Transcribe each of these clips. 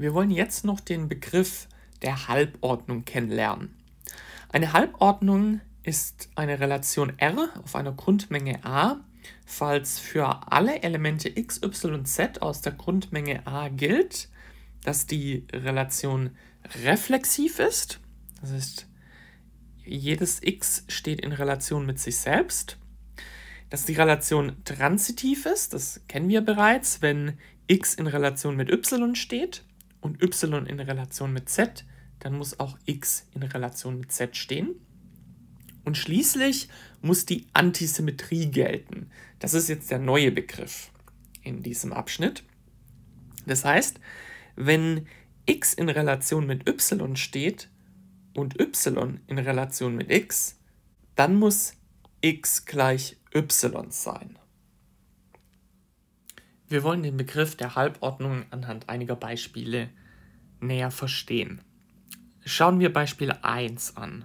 Wir wollen jetzt noch den Begriff der Halbordnung kennenlernen. Eine Halbordnung ist eine Relation R auf einer Grundmenge A, falls für alle Elemente x, y und z aus der Grundmenge A gilt, dass die Relation reflexiv ist, das heißt, jedes x steht in Relation mit sich selbst, dass die Relation transitiv ist, das kennen wir bereits, wenn x in Relation mit y steht, und y in Relation mit z, dann muss auch x in Relation mit z stehen. Und schließlich muss die Antisymmetrie gelten. Das ist jetzt der neue Begriff in diesem Abschnitt. Das heißt, wenn x in Relation mit y steht und y in Relation mit x, dann muss x gleich y sein. Wir wollen den Begriff der Halbordnung anhand einiger Beispiele näher verstehen. Schauen wir Beispiel 1 an.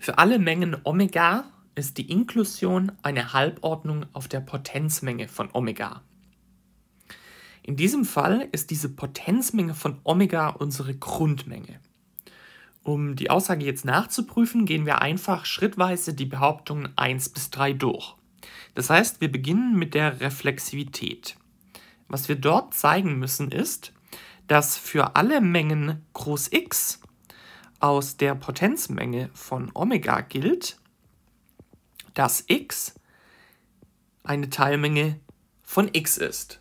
Für alle Mengen Omega ist die Inklusion eine Halbordnung auf der Potenzmenge von Omega. In diesem Fall ist diese Potenzmenge von Omega unsere Grundmenge. Um die Aussage jetzt nachzuprüfen, gehen wir einfach schrittweise die Behauptungen 1 bis 3 durch. Das heißt, wir beginnen mit der Reflexivität. Was wir dort zeigen müssen ist, dass für alle Mengen groß x aus der Potenzmenge von Omega gilt, dass x eine Teilmenge von x ist.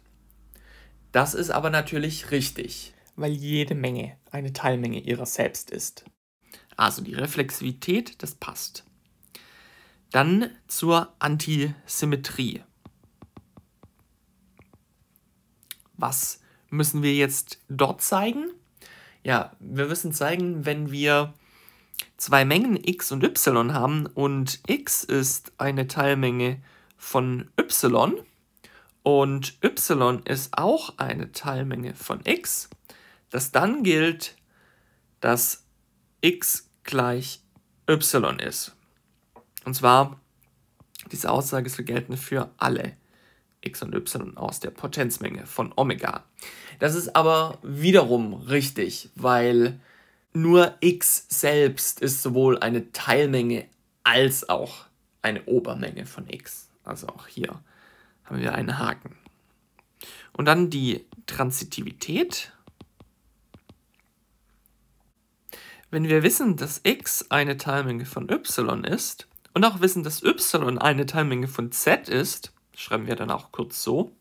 Das ist aber natürlich richtig, weil jede Menge eine Teilmenge ihrer selbst ist. Also die Reflexivität, das passt. Dann zur Antisymmetrie. Was müssen wir jetzt dort zeigen? Ja, wir müssen zeigen, wenn wir zwei Mengen x und y haben und x ist eine Teilmenge von y und y ist auch eine Teilmenge von x, dass dann gilt, dass x gleich y ist. Und zwar, diese Aussage soll gelten für alle x und y aus der Potenzmenge von Omega. Das ist aber wiederum richtig, weil nur x selbst ist sowohl eine Teilmenge als auch eine Obermenge von x. Also auch hier haben wir einen Haken. Und dann die Transitivität. Wenn wir wissen, dass x eine Teilmenge von y ist, und auch wissen, dass y eine Teilmenge von z ist, schreiben wir dann auch kurz so,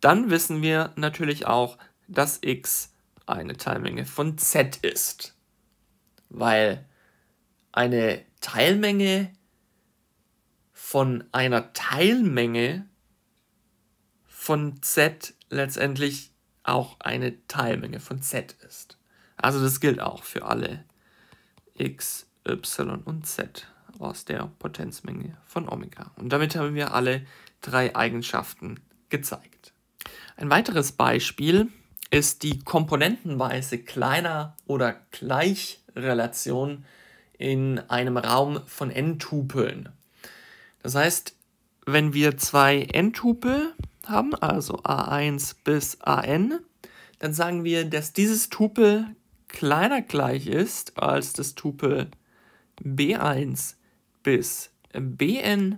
dann wissen wir natürlich auch, dass x eine Teilmenge von z ist. Weil eine Teilmenge von einer Teilmenge von z letztendlich auch eine Teilmenge von z ist. Also das gilt auch für alle x, y und z aus der Potenzmenge von Omega. Und damit haben wir alle drei Eigenschaften gezeigt. Ein weiteres Beispiel ist die komponentenweise kleiner oder gleich Relation in einem Raum von n-Tupeln. Das heißt, wenn wir zwei n-Tupel haben, also a1 bis an, dann sagen wir, dass dieses Tupel kleiner gleich ist als das Tupel b1 bis bn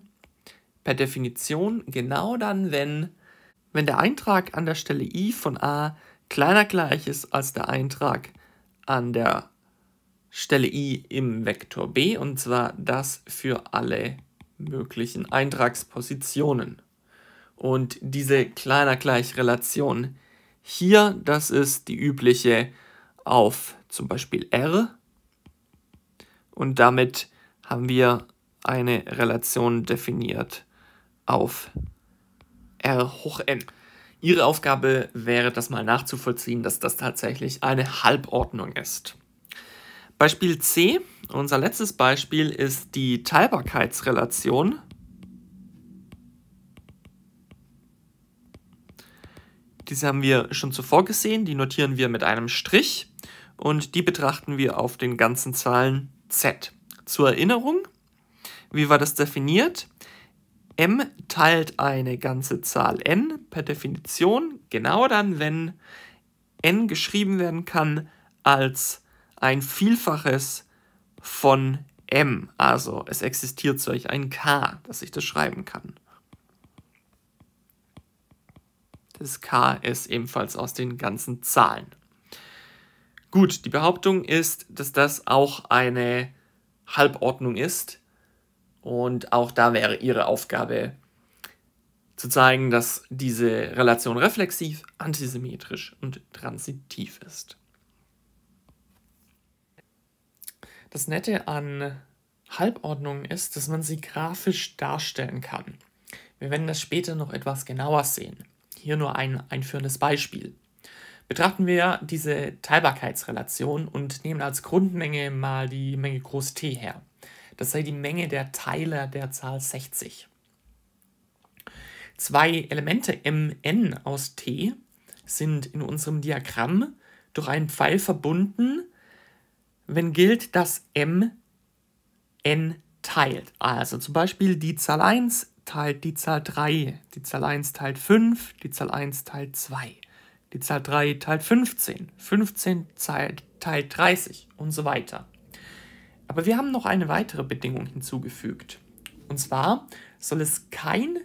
per Definition genau dann, wenn, wenn der Eintrag an der Stelle i von a kleiner gleich ist als der Eintrag an der Stelle i im Vektor b und zwar das für alle möglichen Eintragspositionen. Und diese kleiner gleich Relation hier, das ist die übliche auf zum Beispiel R. Und damit haben wir eine Relation definiert auf R hoch n. Ihre Aufgabe wäre, das mal nachzuvollziehen, dass das tatsächlich eine Halbordnung ist. Beispiel C, unser letztes Beispiel ist die Teilbarkeitsrelation. Diese haben wir schon zuvor gesehen, die notieren wir mit einem Strich und die betrachten wir auf den ganzen Zahlen z. Zur Erinnerung, wie war das definiert? m teilt eine ganze Zahl n per Definition genau dann, wenn n geschrieben werden kann als ein Vielfaches von m. Also es existiert solch ein k, dass ich das schreiben kann. Das k ist ebenfalls aus den ganzen Zahlen. Gut, die Behauptung ist, dass das auch eine Halbordnung ist, und auch da wäre ihre Aufgabe zu zeigen, dass diese Relation reflexiv, antisymmetrisch und transitiv ist. Das Nette an Halbordnungen ist, dass man sie grafisch darstellen kann. Wir werden das später noch etwas genauer sehen. Hier nur ein einführendes Beispiel. Betrachten wir diese Teilbarkeitsrelation und nehmen als Grundmenge mal die Menge Groß T her. Das sei die Menge der Teile der Zahl 60. Zwei Elemente mn aus t sind in unserem Diagramm durch einen Pfeil verbunden, wenn gilt, dass m n teilt. Also zum Beispiel die Zahl 1 teilt die Zahl 3, die Zahl 1 teilt 5, die Zahl 1 teilt 2, die Zahl 3 teilt 15, 15 teilt 30 und so weiter. Aber wir haben noch eine weitere Bedingung hinzugefügt. Und zwar soll es kein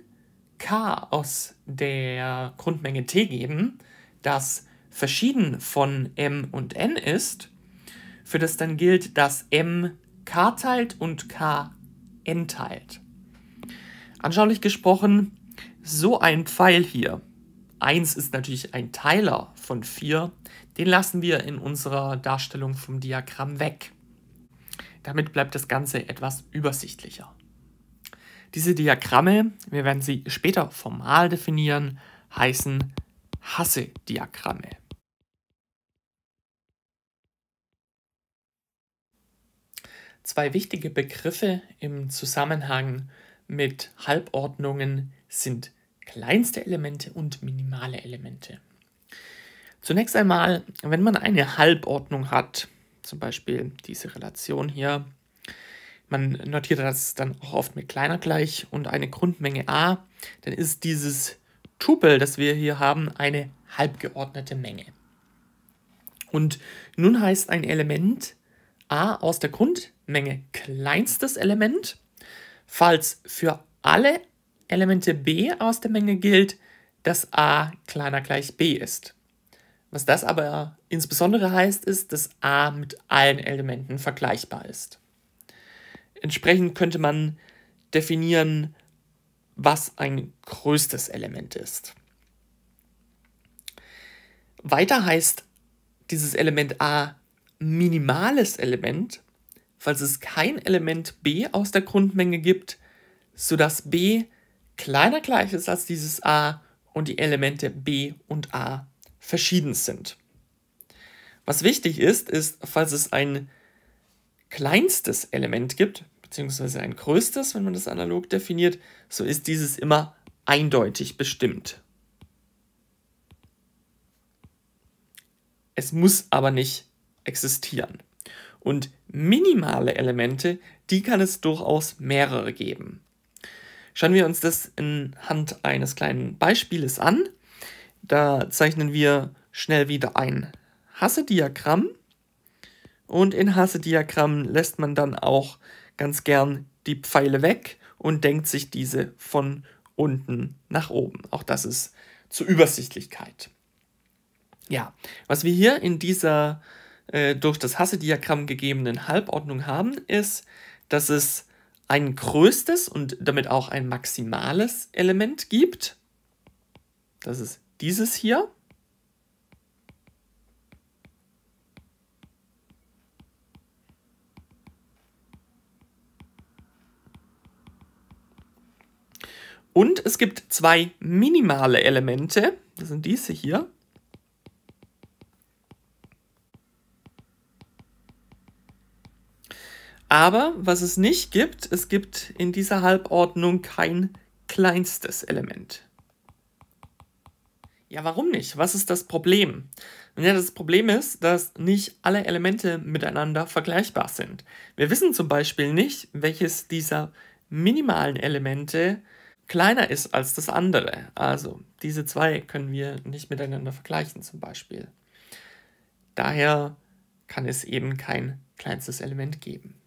K aus der Grundmenge T geben, das verschieden von M und N ist, für das dann gilt, dass M K teilt und K N teilt. Anschaulich gesprochen, so ein Pfeil hier, 1 ist natürlich ein Teiler von 4, den lassen wir in unserer Darstellung vom Diagramm weg. Damit bleibt das Ganze etwas übersichtlicher. Diese Diagramme, wir werden sie später formal definieren, heißen Hasse-Diagramme. Zwei wichtige Begriffe im Zusammenhang mit Halbordnungen sind kleinste Elemente und minimale Elemente. Zunächst einmal, wenn man eine Halbordnung hat, zum Beispiel diese Relation hier. Man notiert das dann auch oft mit kleiner gleich und eine Grundmenge a, dann ist dieses Tupel, das wir hier haben, eine halbgeordnete Menge. Und nun heißt ein Element a aus der Grundmenge kleinstes Element, falls für alle Elemente b aus der Menge gilt, dass a kleiner gleich b ist. Was das aber insbesondere heißt, ist, dass A mit allen Elementen vergleichbar ist. Entsprechend könnte man definieren, was ein größtes Element ist. Weiter heißt dieses Element A minimales Element, falls es kein Element B aus der Grundmenge gibt, sodass B kleiner gleich ist als dieses A und die Elemente B und A verschieden sind. Was wichtig ist, ist, falls es ein kleinstes Element gibt, beziehungsweise ein größtes, wenn man das analog definiert, so ist dieses immer eindeutig bestimmt. Es muss aber nicht existieren. Und minimale Elemente, die kann es durchaus mehrere geben. Schauen wir uns das anhand eines kleinen Beispieles an. Da zeichnen wir schnell wieder ein Hasse-Diagramm. Und in Hasse-Diagrammen lässt man dann auch ganz gern die Pfeile weg und denkt sich diese von unten nach oben. Auch das ist zur Übersichtlichkeit. Ja, was wir hier in dieser äh, durch das Hasse-Diagramm gegebenen Halbordnung haben, ist, dass es ein größtes und damit auch ein maximales Element gibt. Das ist dieses hier. Und es gibt zwei minimale Elemente, das sind diese hier. Aber was es nicht gibt, es gibt in dieser Halbordnung kein kleinstes Element. Ja, warum nicht? Was ist das Problem? Und ja, das Problem ist, dass nicht alle Elemente miteinander vergleichbar sind. Wir wissen zum Beispiel nicht, welches dieser minimalen Elemente kleiner ist als das andere. Also diese zwei können wir nicht miteinander vergleichen zum Beispiel. Daher kann es eben kein kleinstes Element geben.